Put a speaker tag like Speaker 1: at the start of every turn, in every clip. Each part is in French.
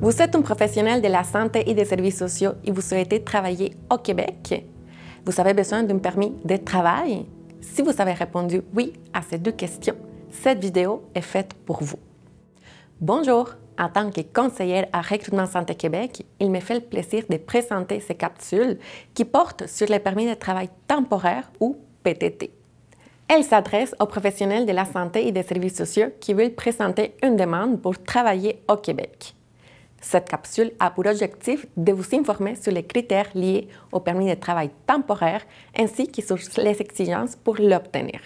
Speaker 1: Vous êtes un professionnel de la santé et des services sociaux et vous souhaitez travailler au Québec? Vous avez besoin d'un permis de travail? Si vous avez répondu oui à ces deux questions, cette vidéo est faite pour vous. Bonjour! En tant que conseillère à Recrutement Santé Québec, il me fait le plaisir de présenter ces capsules qui portent sur les permis de travail temporaire ou PTT. Elles s'adressent aux professionnels de la santé et des services sociaux qui veulent présenter une demande pour travailler au Québec. Cette capsule a pour objectif de vous informer sur les critères liés au permis de travail temporaire ainsi que sur les exigences pour l'obtenir.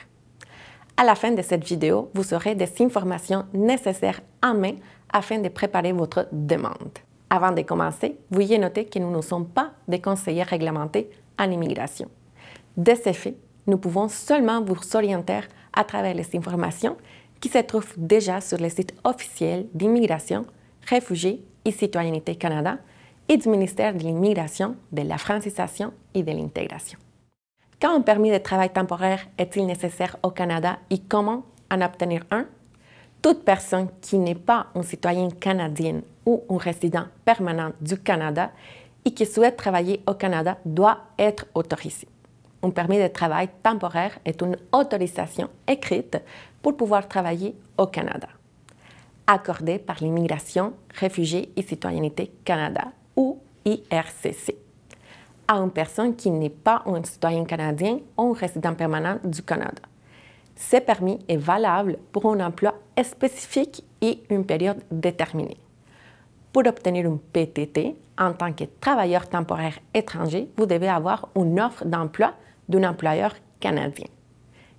Speaker 1: À la fin de cette vidéo, vous aurez des informations nécessaires en main afin de préparer votre demande. Avant de commencer, veuillez noter que nous ne sommes pas des conseillers réglementés en immigration. De ce fait, nous pouvons seulement vous orienter à travers les informations qui se trouvent déjà sur le site officiel d'immigration réfugiés et citoyenneté Canada et du ministère de l'Immigration, de la francisation et de l'intégration. Quand un permis de travail temporaire est-il nécessaire au Canada et comment en obtenir un? Toute personne qui n'est pas un citoyen canadien ou un résident permanent du Canada et qui souhaite travailler au Canada doit être autorisée. Un permis de travail temporaire est une autorisation écrite pour pouvoir travailler au Canada accordé par l'Immigration, Réfugiés et Citoyenneté Canada, ou IRCC, à une personne qui n'est pas un citoyen canadien ou un résident permanent du Canada. Ce permis est valable pour un emploi spécifique et une période déterminée. Pour obtenir un PTT, en tant que travailleur temporaire étranger, vous devez avoir une offre d'emploi d'un employeur canadien.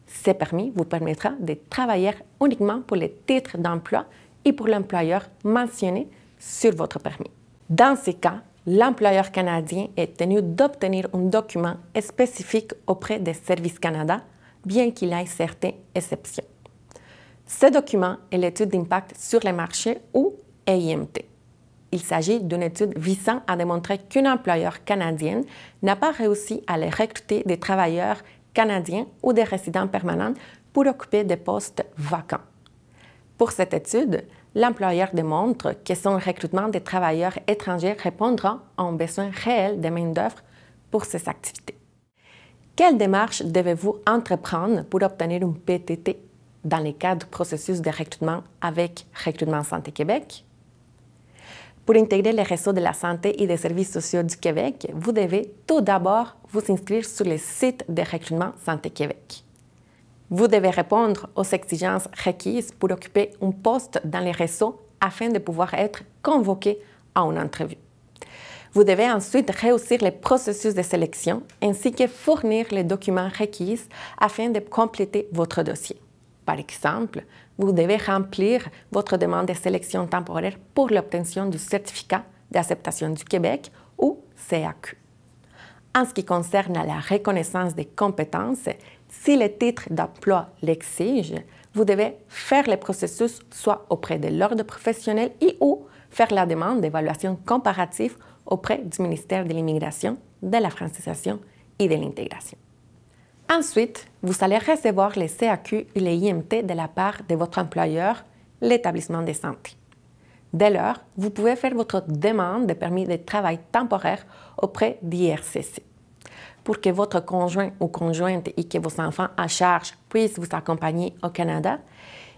Speaker 1: Ce permis vous permettra de travailler uniquement pour les titres d'emploi et pour l'employeur mentionné sur votre permis. Dans ces cas, l'employeur canadien est tenu d'obtenir un document spécifique auprès des Services Canada, bien qu'il ait certaines exceptions. Ce document est l'étude d'impact sur les marchés ou AIMT. Il s'agit d'une étude visant à démontrer qu'une employeur canadienne n'a pas réussi à les recruter des travailleurs canadiens ou des résidents permanents pour occuper des postes vacants. Pour cette étude, l'employeur démontre que son recrutement des travailleurs étrangers répondra aux besoins réels de main-d'œuvre pour ses activités. Quelle démarche devez-vous entreprendre pour obtenir une PTT dans le cadre du processus de recrutement avec Recrutement Santé Québec? Pour intégrer les réseaux de la santé et des services sociaux du Québec, vous devez tout d'abord vous inscrire sur le site de Recrutement Santé Québec. Vous devez répondre aux exigences requises pour occuper un poste dans les réseaux afin de pouvoir être convoqué à une entrevue. Vous devez ensuite réussir les processus de sélection ainsi que fournir les documents requis afin de compléter votre dossier. Par exemple, vous devez remplir votre demande de sélection temporaire pour l'obtention du certificat d'acceptation du Québec ou CAQ. En ce qui concerne la reconnaissance des compétences, si le titre d'emploi l'exige, vous devez faire le processus soit auprès de l'ordre professionnel et ou faire la demande d'évaluation comparative auprès du ministère de l'Immigration, de la francisation et de l'intégration. Ensuite, vous allez recevoir les CAQ et les IMT de la part de votre employeur, l'établissement de santé. Dès lors, vous pouvez faire votre demande de permis de travail temporaire auprès d'IRCC pour que votre conjoint ou conjointe et que vos enfants à charge puissent vous accompagner au Canada,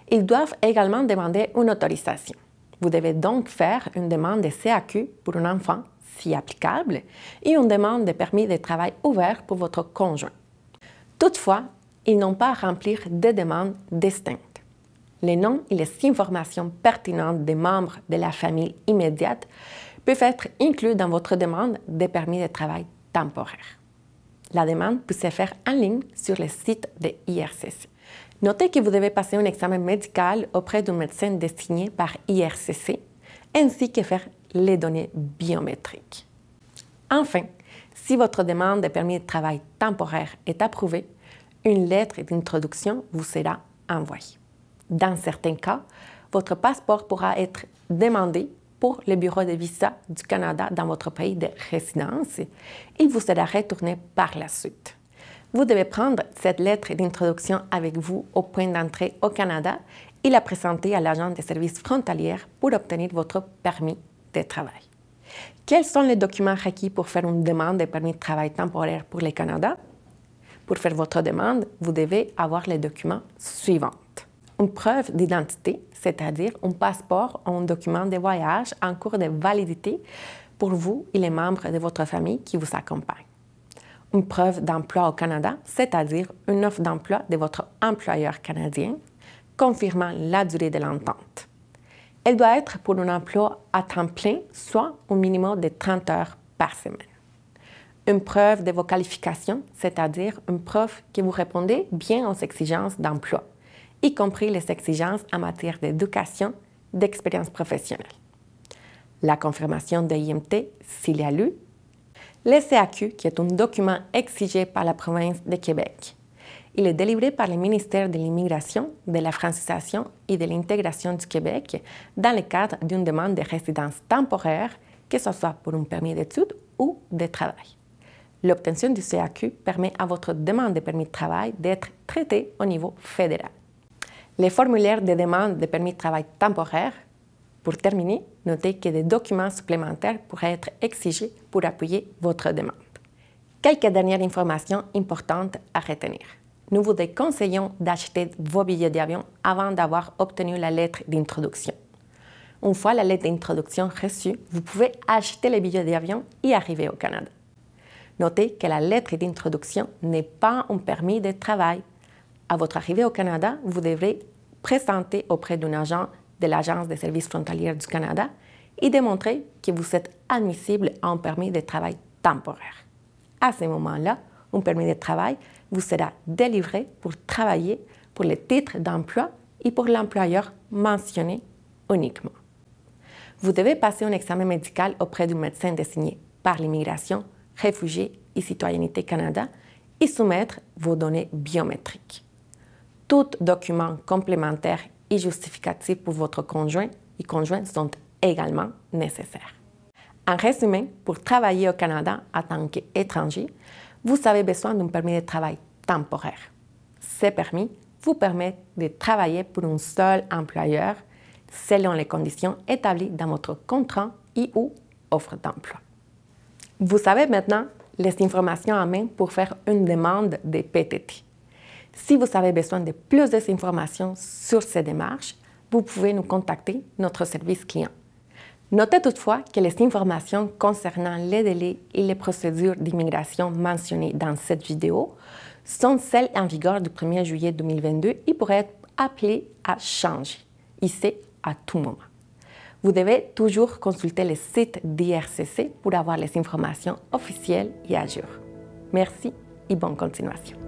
Speaker 1: ils doivent également demander une autorisation. Vous devez donc faire une demande de CAQ pour un enfant, si applicable, et une demande de permis de travail ouvert pour votre conjoint. Toutefois, ils n'ont pas à remplir des demandes distinctes. Les noms et les informations pertinentes des membres de la famille immédiate peuvent être inclus dans votre demande de permis de travail temporaire. La demande peut se faire en ligne sur le site de IRCC. Notez que vous devez passer un examen médical auprès d'un médecin désigné par IRCC, ainsi que faire les données biométriques. Enfin, si votre demande de permis de travail temporaire est approuvée, une lettre d'introduction vous sera envoyée. Dans certains cas, votre passeport pourra être demandé pour le Bureau de visa du Canada dans votre pays de résidence. Il vous sera retourné par la suite. Vous devez prendre cette lettre d'introduction avec vous au point d'entrée au Canada et la présenter à l'agent des services frontaliers pour obtenir votre permis de travail. Quels sont les documents requis pour faire une demande de permis de travail temporaire pour le Canada? Pour faire votre demande, vous devez avoir les documents suivants une preuve d'identité, c'est-à-dire un passeport, ou un document de voyage en cours de validité pour vous et les membres de votre famille qui vous accompagnent. Une preuve d'emploi au Canada, c'est-à-dire une offre d'emploi de votre employeur canadien, confirmant la durée de l'entente. Elle doit être pour un emploi à temps plein, soit au minimum de 30 heures par semaine. Une preuve de vos qualifications, c'est-à-dire une preuve que vous répondez bien aux exigences d'emploi y compris les exigences en matière d'éducation, d'expérience professionnelle. La confirmation de l'IMT, s'il y a lu, le CAQ, qui est un document exigé par la province de Québec. Il est délivré par le ministère de l'Immigration, de la francisation et de l'intégration du Québec dans le cadre d'une demande de résidence temporaire, que ce soit pour un permis d'études ou de travail. L'obtention du CAQ permet à votre demande de permis de travail d'être traitée au niveau fédéral. Les formulaires de demande de permis de travail temporaire, pour terminer, notez que des documents supplémentaires pourraient être exigés pour appuyer votre demande. Quelques dernières informations importantes à retenir. Nous vous déconseillons d'acheter vos billets d'avion avant d'avoir obtenu la lettre d'introduction. Une fois la lettre d'introduction reçue, vous pouvez acheter les billets d'avion et arriver au Canada. Notez que la lettre d'introduction n'est pas un permis de travail à votre arrivée au Canada, vous devrez présenter auprès d'un agent de l'Agence des services frontaliers du Canada et démontrer que vous êtes admissible à un permis de travail temporaire. À ce moment-là, un permis de travail vous sera délivré pour travailler pour les titres d'emploi et pour l'employeur mentionné uniquement. Vous devez passer un examen médical auprès du médecin désigné par l'immigration, réfugiés et citoyenneté Canada et soumettre vos données biométriques. Tout document complémentaire et justificatif pour votre conjoint et conjointe sont également nécessaires. En résumé, pour travailler au Canada en tant qu'étranger, vous avez besoin d'un permis de travail temporaire. Ce permis vous permet de travailler pour un seul employeur selon les conditions établies dans votre contrat et ou offre d'emploi. Vous savez maintenant les informations en main pour faire une demande de PTT. Si vous avez besoin de plus d'informations sur ces démarches, vous pouvez nous contacter notre service client. Notez toutefois que les informations concernant les délais et les procédures d'immigration mentionnées dans cette vidéo sont celles en vigueur du 1er juillet 2022 et pourraient être appelées à changer, ici à tout moment. Vous devez toujours consulter le site d'IRCC pour avoir les informations officielles et à jour. Merci et bonne continuation.